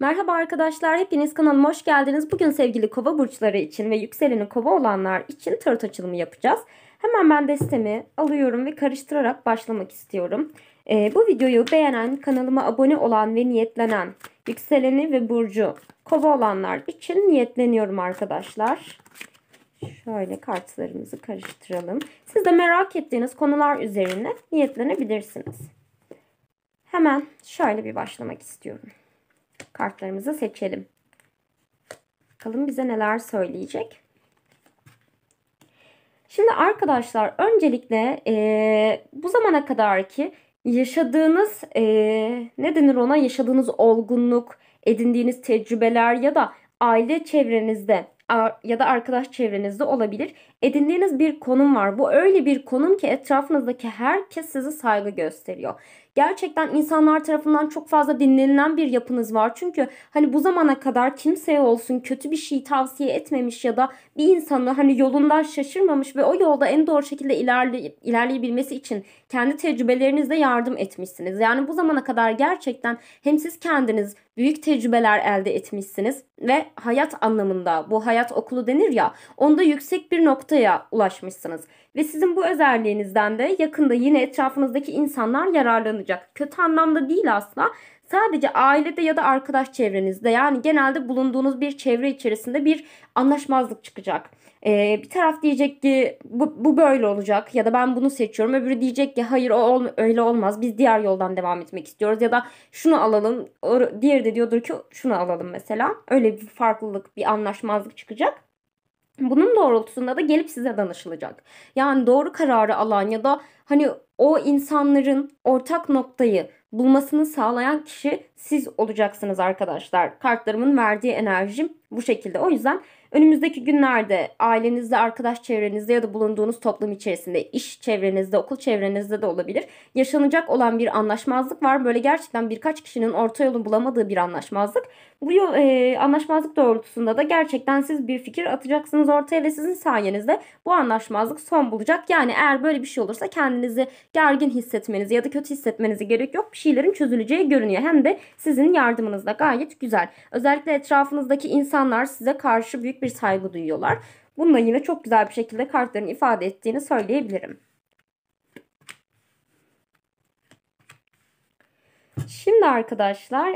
Merhaba arkadaşlar, hepiniz kanalıma hoş geldiniz. Bugün sevgili kova burçları için ve yükseleni kova olanlar için tarot açılımı yapacağız. Hemen ben destemi alıyorum ve karıştırarak başlamak istiyorum. Ee, bu videoyu beğenen, kanalıma abone olan ve niyetlenen yükseleni ve burcu kova olanlar için niyetleniyorum arkadaşlar. Şöyle kartlarımızı karıştıralım. Siz de merak ettiğiniz konular üzerine niyetlenebilirsiniz. Hemen şöyle bir başlamak istiyorum kartlarımızı seçelim. Bakalım bize neler söyleyecek. Şimdi arkadaşlar öncelikle e, bu zamana kadar ki yaşadığınız e, ne denir ona yaşadığınız olgunluk, edindiğiniz tecrübeler ya da aile çevrenizde ya da arkadaş çevrenizde olabilir. Edindiğiniz bir konum var. Bu öyle bir konum ki etrafınızdaki herkes size saygı gösteriyor gerçekten insanlar tarafından çok fazla dinlenilen bir yapınız var. Çünkü hani bu zamana kadar kimseye olsun kötü bir şey tavsiye etmemiş ya da bir insanı hani yolundan şaşırmamış ve o yolda en doğru şekilde ilerleyip ilerleyebilmesi için kendi tecrübelerinizle yardım etmişsiniz. Yani bu zamana kadar gerçekten hem siz kendiniz büyük tecrübeler elde etmişsiniz ve hayat anlamında bu hayat okulu denir ya onda yüksek bir noktaya ulaşmışsınız. Ve sizin bu özelliğinizden de yakında yine etrafınızdaki insanlar yararlanacak. Kötü anlamda değil aslında. Sadece ailede ya da arkadaş çevrenizde yani genelde bulunduğunuz bir çevre içerisinde bir anlaşmazlık çıkacak. Ee, bir taraf diyecek ki bu, bu böyle olacak ya da ben bunu seçiyorum. Öbürü diyecek ki hayır o ol, öyle olmaz biz diğer yoldan devam etmek istiyoruz ya da şunu alalım. Diğeri de diyordur ki şunu alalım mesela. Öyle bir farklılık bir anlaşmazlık çıkacak. Bunun doğrultusunda da gelip size danışılacak. Yani doğru kararı alan ya da hani o insanların ortak noktayı bulmasını sağlayan kişi siz olacaksınız arkadaşlar. Kartlarımın verdiği enerjim bu şekilde. O yüzden Önümüzdeki günlerde ailenizde, arkadaş çevrenizde ya da bulunduğunuz toplum içerisinde, iş çevrenizde, okul çevrenizde de olabilir. Yaşanacak olan bir anlaşmazlık var. Böyle gerçekten birkaç kişinin orta yolu bulamadığı bir anlaşmazlık. Bu e, anlaşmazlık doğrultusunda da gerçekten siz bir fikir atacaksınız ortaya ve sizin sayenizde bu anlaşmazlık son bulacak. Yani eğer böyle bir şey olursa kendinizi gergin hissetmenizi ya da kötü hissetmenizi gerek yok. Bir şeylerin çözüleceği görünüyor. Hem de sizin yardımınızla gayet güzel. Özellikle etrafınızdaki insanlar size karşı büyük bir bir saygı duyuyorlar. Bununla yine çok güzel bir şekilde kartların ifade ettiğini söyleyebilirim. Şimdi arkadaşlar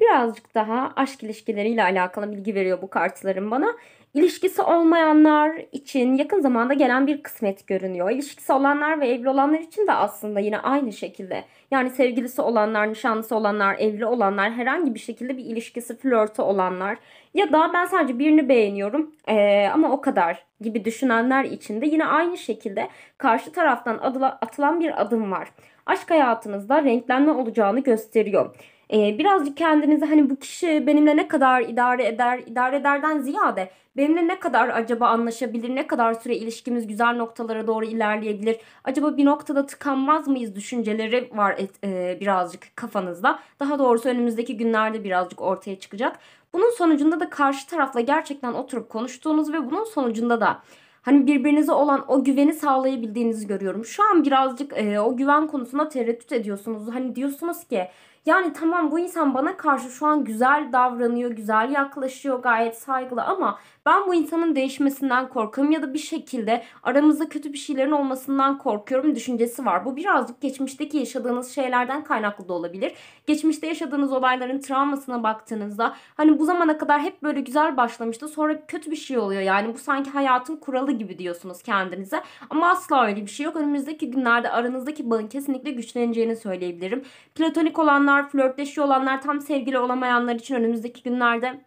birazcık daha aşk ilişkileriyle alakalı bilgi veriyor bu kartların bana. İlişkisi olmayanlar için yakın zamanda gelen bir kısmet görünüyor. İlişkisi olanlar ve evli olanlar için de aslında yine aynı şekilde. Yani sevgilisi olanlar, nişanlısı olanlar, evli olanlar, herhangi bir şekilde bir ilişkisi, flörtü olanlar ya da ben sadece birini beğeniyorum ee, ama o kadar gibi düşünenler için de yine aynı şekilde karşı taraftan adıla, atılan bir adım var. Aşk hayatınızda renklenme olacağını gösteriyor. Ee, birazcık kendinize hani bu kişi benimle ne kadar idare eder, idare ederden ziyade benimle ne kadar acaba anlaşabilir, ne kadar süre ilişkimiz güzel noktalara doğru ilerleyebilir, acaba bir noktada tıkanmaz mıyız düşünceleri var et, e, birazcık kafanızda. Daha doğrusu önümüzdeki günlerde birazcık ortaya çıkacak. Bunun sonucunda da karşı tarafla gerçekten oturup konuştuğunuz ve bunun sonucunda da hani birbirinize olan o güveni sağlayabildiğinizi görüyorum. Şu an birazcık e, o güven konusunda tereddüt ediyorsunuz. Hani diyorsunuz ki yani tamam bu insan bana karşı şu an güzel davranıyor, güzel yaklaşıyor, gayet saygılı ama ben bu insanın değişmesinden korkuyorum ya da bir şekilde aramızda kötü bir şeylerin olmasından korkuyorum düşüncesi var. Bu birazcık geçmişteki yaşadığınız şeylerden kaynaklı da olabilir. Geçmişte yaşadığınız olayların travmasına baktığınızda hani bu zamana kadar hep böyle güzel başlamıştı sonra kötü bir şey oluyor yani bu sanki hayatın kuralı gibi diyorsunuz kendinize. Ama asla öyle bir şey yok. Önümüzdeki günlerde aranızdaki bağın kesinlikle güçleneceğini söyleyebilirim. Platonik olanlar, flörtleşiyor olanlar, tam sevgili olamayanlar için önümüzdeki günlerde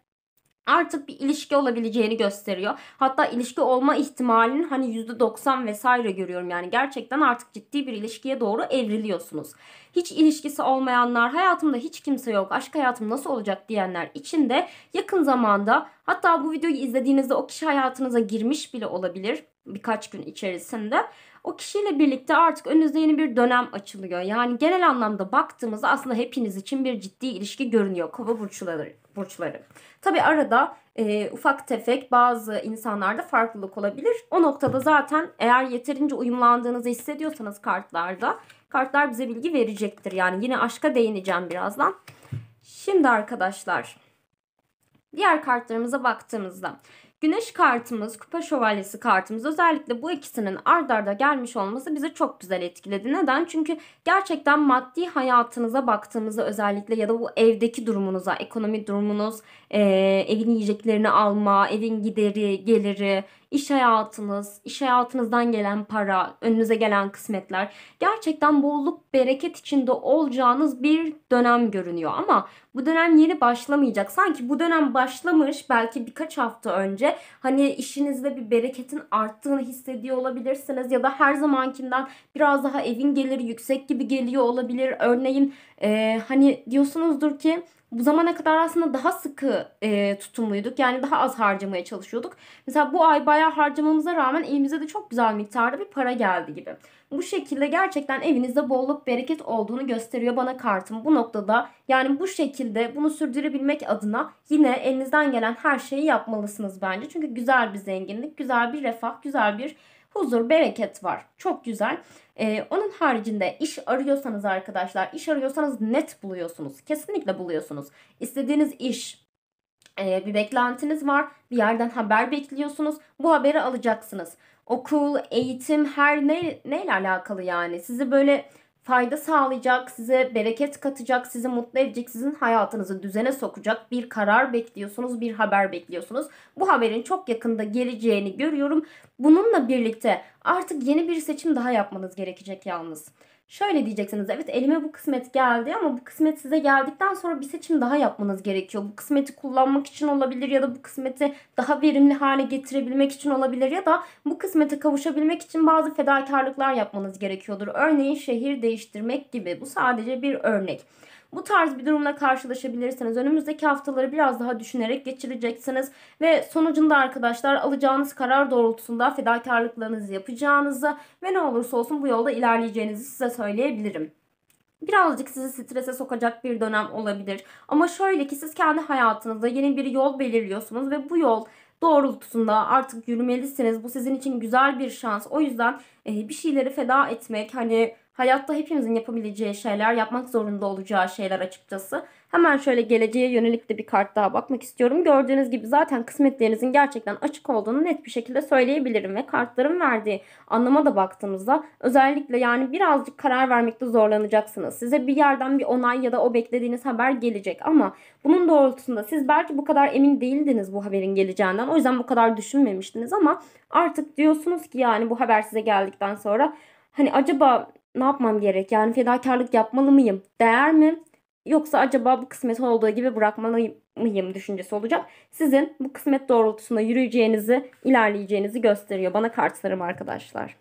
artık bir ilişki olabileceğini gösteriyor. Hatta ilişki olma ihtimalinin hani %90 vesaire görüyorum. Yani gerçekten artık ciddi bir ilişkiye doğru evriliyorsunuz hiç ilişkisi olmayanlar, hayatımda hiç kimse yok, aşk hayatım nasıl olacak diyenler için de yakın zamanda hatta bu videoyu izlediğinizde o kişi hayatınıza girmiş bile olabilir birkaç gün içerisinde. O kişiyle birlikte artık önünüzde yeni bir dönem açılıyor. Yani genel anlamda baktığımızda aslında hepiniz için bir ciddi ilişki görünüyor kova burçları. burçları. Tabi arada e, ufak tefek bazı insanlarda farklılık olabilir. O noktada zaten eğer yeterince uyumlandığınızı hissediyorsanız kartlarda kartlar bize bilgi verecektir. Yani yine aşka değineceğim birazdan. Şimdi arkadaşlar diğer kartlarımıza baktığımızda Güneş kartımız, Kupa Şövalyesi kartımız özellikle bu ikisinin ard arda gelmiş olması bizi çok güzel etkiledi. Neden? Çünkü gerçekten maddi hayatınıza baktığımızda özellikle ya da bu evdeki durumunuza, ekonomi durumunuz, e, evin yiyeceklerini alma, evin gideri, geliri, iş hayatınız, iş hayatınızdan gelen para, önünüze gelen kısmetler gerçekten bolluk bereket içinde olacağınız bir dönem görünüyor. Ama bu dönem yeni başlamayacak. Sanki bu dönem başlamış belki birkaç hafta önce hani işinizde bir bereketin arttığını hissediyor olabilirsiniz ya da her zamankinden biraz daha evin geliri yüksek gibi geliyor olabilir. Örneğin e, hani diyorsunuzdur ki bu zamana kadar aslında daha sıkı e, tutumluyduk. Yani daha az harcamaya çalışıyorduk. Mesela bu ay bayağı harcamamıza rağmen elimize de çok güzel miktarda bir para geldi gibi. Bu şekilde gerçekten evinizde bolluk bereket olduğunu gösteriyor bana kartım. Bu noktada yani bu şekilde bunu sürdürebilmek adına yine elinizden gelen her şeyi yapmalısınız bence. Çünkü güzel bir zenginlik, güzel bir refah, güzel bir huzur, bereket var. Çok güzel. Ee, onun haricinde iş arıyorsanız arkadaşlar, iş arıyorsanız net buluyorsunuz. Kesinlikle buluyorsunuz. İstediğiniz iş, e, bir beklentiniz var. Bir yerden haber bekliyorsunuz. Bu haberi alacaksınız. Okul, eğitim her ne, neyle alakalı yani. Sizi böyle fayda sağlayacak, size bereket katacak, sizi mutlu edecek, sizin hayatınızı düzene sokacak bir karar bekliyorsunuz, bir haber bekliyorsunuz. Bu haberin çok yakında geleceğini görüyorum. Bununla birlikte artık yeni bir seçim daha yapmanız gerekecek yalnız. Şöyle diyeceksiniz evet elime bu kısmet geldi ama bu kısmet size geldikten sonra bir seçim daha yapmanız gerekiyor. Bu kısmeti kullanmak için olabilir ya da bu kısmeti daha verimli hale getirebilmek için olabilir ya da bu kısmete kavuşabilmek için bazı fedakarlıklar yapmanız gerekiyordur. Örneğin şehir değiştirmek gibi bu sadece bir örnek. Bu tarz bir durumla karşılaşabilirseniz Önümüzdeki haftaları biraz daha düşünerek geçireceksiniz ve sonucunda arkadaşlar alacağınız karar doğrultusunda fedakarlıklarınızı yapacağınızı ve ne olursa olsun bu yolda ilerleyeceğinizi size söyleyebilirim birazcık sizi strese sokacak bir dönem olabilir. Ama şöyle ki siz kendi hayatınızda yeni bir yol belirliyorsunuz ve bu yol doğrultusunda artık yürümelisiniz. Bu sizin için güzel bir şans. O yüzden eh, bir şeyleri feda etmek hani hayatta hepimizin yapabileceği şeyler, yapmak zorunda olacağı şeyler açıkçası. Hemen şöyle geleceğe yönelik de bir kart daha bakmak istiyorum. Gördüğünüz gibi zaten kısmetlerinizin gerçekten açık olduğunu net bir şekilde söyleyebilirim ve kartların verdiği anlama da baktığımızda özellikle yani birazcık karar vermekte zorlanacaksınız. Size bir yerden bir onay ya da o beklediğiniz haber gelecek ama bunun doğrultusunda siz belki bu kadar emin değildiniz bu haberin geleceğinden. O yüzden bu kadar düşünmemiştiniz ama artık diyorsunuz ki yani bu haber size geldikten sonra hani acaba ne yapmam gerek? Yani fedakarlık yapmalı mıyım? Değer mi? Yoksa acaba bu kısmet olduğu gibi bırakmalı mıyım düşüncesi olacak. Sizin bu kısmet doğrultusunda yürüyeceğinizi, ilerleyeceğinizi gösteriyor bana kartlarım arkadaşlar.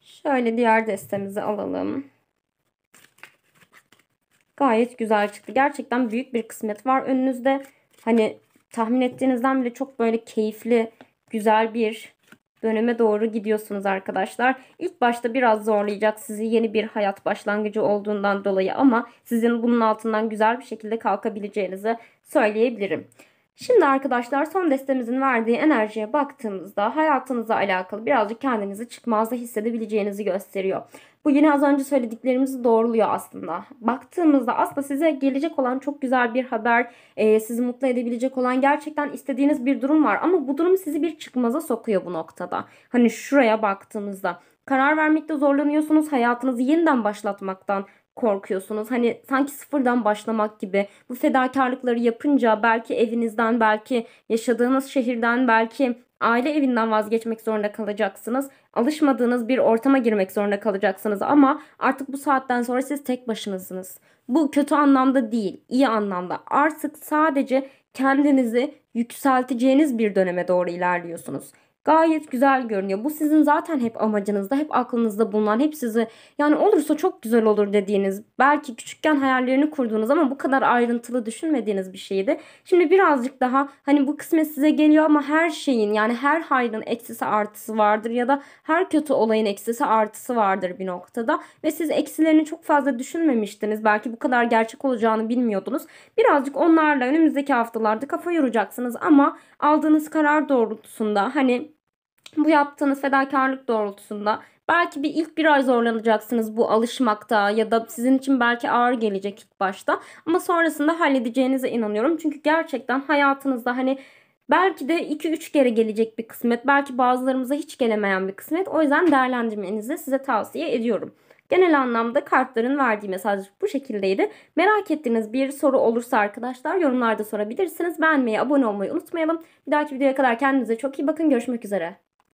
Şöyle diğer destemizi alalım. Gayet güzel çıktı. Gerçekten büyük bir kısmet var önünüzde. Hani tahmin ettiğinizden bile çok böyle keyifli, güzel bir bölüme doğru gidiyorsunuz arkadaşlar. İlk başta biraz zorlayacak sizi yeni bir hayat başlangıcı olduğundan dolayı ama sizin bunun altından güzel bir şekilde kalkabileceğinizi söyleyebilirim. Şimdi arkadaşlar son destemizin verdiği enerjiye baktığımızda hayatınıza alakalı birazcık kendinizi çıkmazda hissedebileceğinizi gösteriyor. Bu yine az önce söylediklerimizi doğruluyor aslında. Baktığımızda aslında size gelecek olan çok güzel bir haber, e, sizi mutlu edebilecek olan gerçekten istediğiniz bir durum var. Ama bu durum sizi bir çıkmaza sokuyor bu noktada. Hani şuraya baktığımızda karar vermekte zorlanıyorsunuz, hayatınızı yeniden başlatmaktan korkuyorsunuz. Hani sanki sıfırdan başlamak gibi. Bu fedakarlıkları yapınca belki evinizden, belki yaşadığınız şehirden, belki aile evinden vazgeçmek zorunda kalacaksınız. Alışmadığınız bir ortama girmek zorunda kalacaksınız ama artık bu saatten sonra siz tek başınızsınız. Bu kötü anlamda değil, iyi anlamda. Artık sadece kendinizi yükselteceğiniz bir döneme doğru ilerliyorsunuz gayet güzel görünüyor. Bu sizin zaten hep amacınızda, hep aklınızda bulunan, hep sizi yani olursa çok güzel olur dediğiniz, belki küçükken hayallerini kurduğunuz ama bu kadar ayrıntılı düşünmediğiniz bir şeydi. Şimdi birazcık daha hani bu kısmet size geliyor ama her şeyin yani her hayrın eksisi artısı vardır ya da her kötü olayın eksisi artısı vardır bir noktada ve siz eksilerini çok fazla düşünmemiştiniz. Belki bu kadar gerçek olacağını bilmiyordunuz. Birazcık onlarla önümüzdeki haftalarda kafa yoracaksınız ama aldığınız karar doğrultusunda hani bu yaptığınız fedakarlık doğrultusunda belki bir ilk bir ay zorlanacaksınız bu alışmakta ya da sizin için belki ağır gelecek ilk başta ama sonrasında halledeceğinize inanıyorum. Çünkü gerçekten hayatınızda hani belki de 2-3 kere gelecek bir kısmet, belki bazılarımıza hiç gelemeyen bir kısmet. O yüzden değerlendirmenizi size tavsiye ediyorum. Genel anlamda kartların verdiği mesaj bu şekildeydi. Merak ettiğiniz bir soru olursa arkadaşlar yorumlarda sorabilirsiniz. Beğenmeyi, abone olmayı unutmayalım. Bir dahaki videoya kadar kendinize çok iyi bakın. Görüşmek üzere.